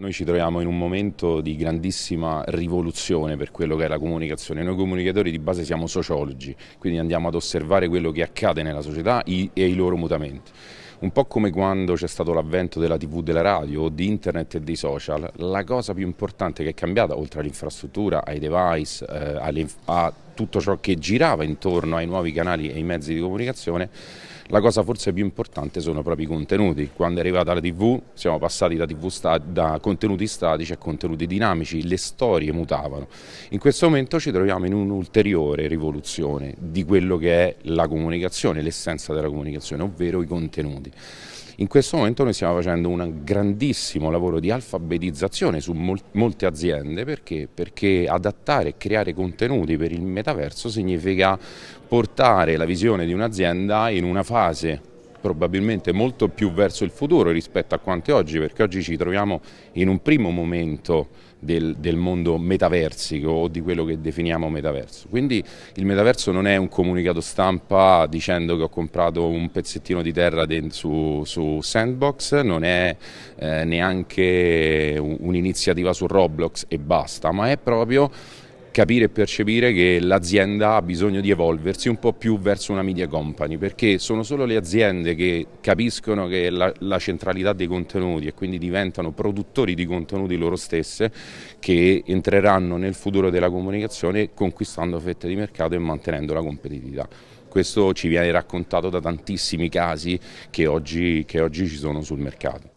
Noi ci troviamo in un momento di grandissima rivoluzione per quello che è la comunicazione. Noi comunicatori di base siamo sociologi, quindi andiamo ad osservare quello che accade nella società e i loro mutamenti. Un po' come quando c'è stato l'avvento della TV, della radio o di internet e dei social, la cosa più importante che è cambiata, oltre all'infrastruttura, ai device, eh, a tutto ciò che girava intorno ai nuovi canali e ai mezzi di comunicazione, la cosa forse più importante sono proprio i contenuti. Quando è arrivata la TV siamo passati da, TV sta da contenuti statici a contenuti dinamici, le storie mutavano. In questo momento ci troviamo in un'ulteriore rivoluzione di quello che è la comunicazione, l'essenza della comunicazione, ovvero i contenuti. In questo momento noi stiamo facendo un grandissimo lavoro di alfabetizzazione su mol molte aziende perché? perché adattare e creare contenuti per il metaverso significa portare la visione di un'azienda in una fase fase probabilmente molto più verso il futuro rispetto a quante oggi, perché oggi ci troviamo in un primo momento del, del, mondo metaversico o di quello che definiamo metaverso. Quindi il metaverso non è un comunicato stampa dicendo che ho comprato un pezzettino di terra su, su Sandbox, non è eh, neanche un'iniziativa su Roblox e basta, ma è proprio capire e percepire che l'azienda ha bisogno di evolversi un po' più verso una media company, perché sono solo le aziende che capiscono che la, la centralità dei contenuti e quindi diventano produttori di contenuti loro stesse che entreranno nel futuro della comunicazione conquistando fette di mercato e mantenendo la competitività. Questo ci viene raccontato da tantissimi casi che oggi, che oggi ci sono sul mercato.